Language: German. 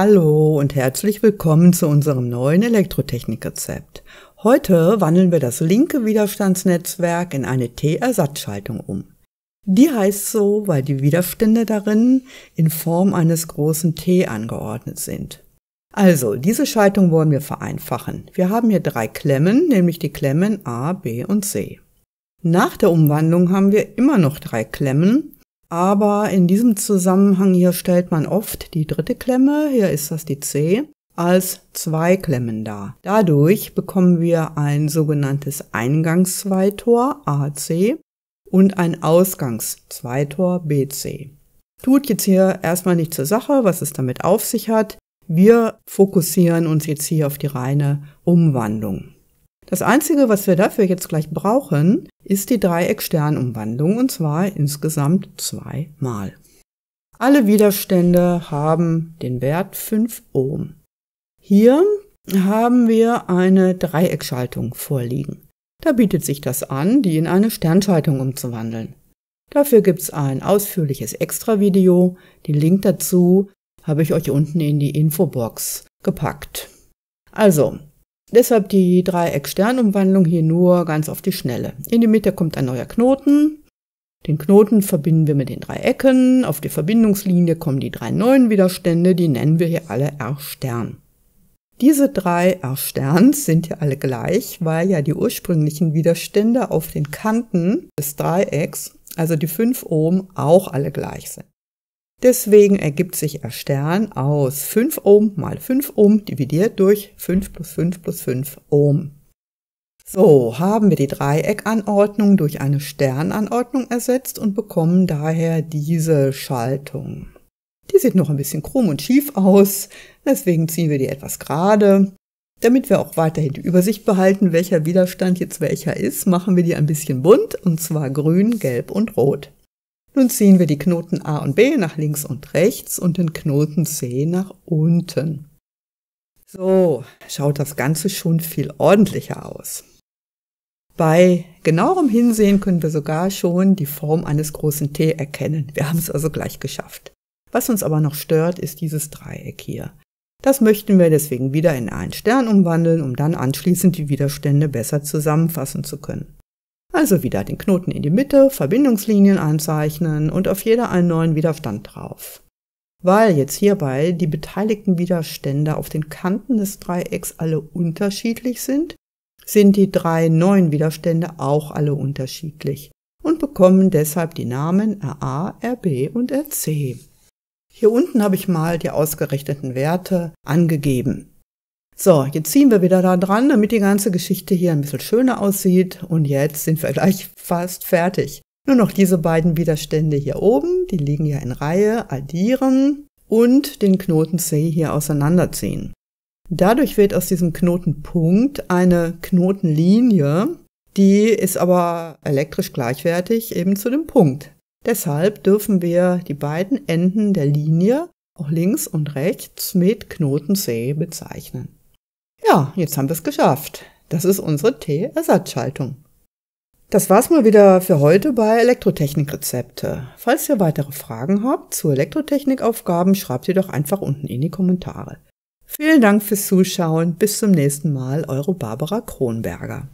Hallo und herzlich willkommen zu unserem neuen Elektrotechnikrezept. Heute wandeln wir das linke Widerstandsnetzwerk in eine T-Ersatzschaltung um. Die heißt so, weil die Widerstände darin in Form eines großen T angeordnet sind. Also, diese Schaltung wollen wir vereinfachen. Wir haben hier drei Klemmen, nämlich die Klemmen A, B und C. Nach der Umwandlung haben wir immer noch drei Klemmen, aber in diesem Zusammenhang hier stellt man oft die dritte Klemme, hier ist das die C, als zwei Klemmen dar. Dadurch bekommen wir ein sogenanntes Eingangs-Zweitor AC und ein Ausgangs-Zweitor BC. Tut jetzt hier erstmal nicht zur Sache, was es damit auf sich hat. Wir fokussieren uns jetzt hier auf die reine Umwandlung. Das Einzige, was wir dafür jetzt gleich brauchen, ist die Dreieck-Stern-Umwandlung und zwar insgesamt zweimal. Alle Widerstände haben den Wert 5 Ohm. Hier haben wir eine Dreieckschaltung vorliegen. Da bietet sich das an, die in eine Sternschaltung umzuwandeln. Dafür gibt's ein ausführliches Extra-Video. Den Link dazu habe ich euch unten in die Infobox gepackt. Also, Deshalb die Dreieck-Sternumwandlung hier nur ganz auf die Schnelle. In die Mitte kommt ein neuer Knoten. Den Knoten verbinden wir mit den Dreiecken. Auf die Verbindungslinie kommen die drei neuen Widerstände, die nennen wir hier alle R-Stern. Diese drei R-Sterns sind ja alle gleich, weil ja die ursprünglichen Widerstände auf den Kanten des Dreiecks, also die fünf Ohm, auch alle gleich sind. Deswegen ergibt sich ein Stern aus 5 Ohm mal 5 Ohm dividiert durch 5 plus 5 plus 5 Ohm. So haben wir die Dreieckanordnung durch eine Sternanordnung ersetzt und bekommen daher diese Schaltung. Die sieht noch ein bisschen krumm und schief aus, deswegen ziehen wir die etwas gerade. Damit wir auch weiterhin die Übersicht behalten, welcher Widerstand jetzt welcher ist, machen wir die ein bisschen bunt, und zwar grün, gelb und rot. Nun ziehen wir die Knoten A und B nach links und rechts und den Knoten C nach unten. So schaut das Ganze schon viel ordentlicher aus. Bei genauerem Hinsehen können wir sogar schon die Form eines großen T erkennen. Wir haben es also gleich geschafft. Was uns aber noch stört, ist dieses Dreieck hier. Das möchten wir deswegen wieder in einen Stern umwandeln, um dann anschließend die Widerstände besser zusammenfassen zu können. Also wieder den Knoten in die Mitte, Verbindungslinien anzeichnen und auf jeder einen neuen Widerstand drauf. Weil jetzt hierbei die beteiligten Widerstände auf den Kanten des Dreiecks alle unterschiedlich sind, sind die drei neuen Widerstände auch alle unterschiedlich und bekommen deshalb die Namen RA, RB und RC. Hier unten habe ich mal die ausgerechneten Werte angegeben. So, jetzt ziehen wir wieder da dran, damit die ganze Geschichte hier ein bisschen schöner aussieht. Und jetzt sind wir gleich fast fertig. Nur noch diese beiden Widerstände hier oben, die liegen ja in Reihe, addieren und den Knoten C hier auseinanderziehen. Dadurch wird aus diesem Knotenpunkt eine Knotenlinie, die ist aber elektrisch gleichwertig eben zu dem Punkt. Deshalb dürfen wir die beiden Enden der Linie auch links und rechts mit Knoten C bezeichnen. Ja, jetzt haben wir es geschafft. Das ist unsere T-Ersatzschaltung. Das war's mal wieder für heute bei Elektrotechnik-Rezepte. Falls ihr weitere Fragen habt zu Elektrotechnikaufgaben, schreibt sie doch einfach unten in die Kommentare. Vielen Dank fürs Zuschauen. Bis zum nächsten Mal. Eure Barbara Kronberger.